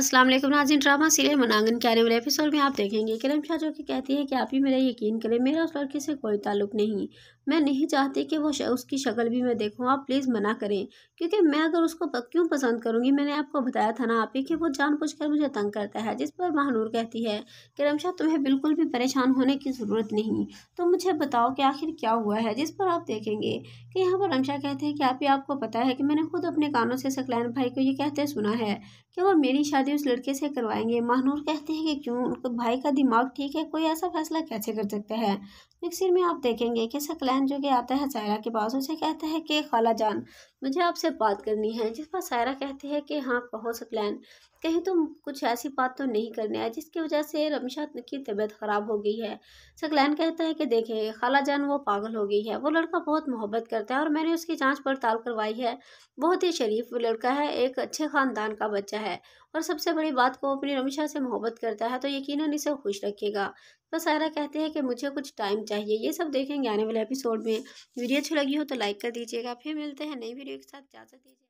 अस्सलाम वालेकुम नाजिन drama serial मनांगन के आने वाले एपिसोड में आप देखेंगे करम शाह जो कि कहती है कि आप ही मेरा यकीन करें मेरा उस लड़के से कोई ताल्लुक नहीं मैं नहीं चाहती कि वो उसकी शक्ल भी मैं देखूँ आप प्लीज़ मना करें क्योंकि मैं अगर उसको क्यों पसंद करूँगी मैंने आपको बताया था ना आप ही कि वो जानबूझकर मुझे तंग करता है जिस पर महानूर कहती है कि रमशा तुम्हें बिल्कुल भी परेशान होने की ज़रूरत नहीं तो मुझे बताओ कि आखिर क्या हुआ है जिस पर आप देखेंगे कि यहाँ पर रमशा कहते हैं कि आप ही आपको पता है कि मैंने खुद अपने कानों से सकलैन भाई को ये कहते सुना है कि वो मेरी शादी उस लड़के से करवाएंगे महानूर कहते हैं कि क्यों उनके भाई का दिमाग ठीक है कोई ऐसा फैसला कैसे कर सकता है सीन में आप देखेंगे कि सकलैन जो कि आता है सायरा के पास उसे कहता है कि खाला जान मुझे आपसे बात करनी है जिस पर सायरा कहते हैं कि हाँ कहो सकलैन कहीं तुम कुछ ऐसी बात तो नहीं करने आए जिसकी वजह से रमशा की तबीयत ख़राब हो गई है सकलैन कहता है कि देखें खाला जान वो पागल हो गई है वो लड़का बहुत मोहब्बत करता है और मैंने उसकी जांच पड़ताल करवाई है बहुत ही शरीफ लड़का है एक अच्छे ख़ानदान का बच्चा है और सबसे बड़ी बात को अपनी रमशा से मोहब्बत करता है तो यकीन इसे खुश रखेगा तो सारा कहते हैं कि मुझे कुछ टाइम चाहिए ये सब देखेंगे आने वाले एपिसोड में वीडियो अच्छी लगी हो तो लाइक कर दीजिएगा फिर मिलते हैं नई वीडियो एक साथ जा सके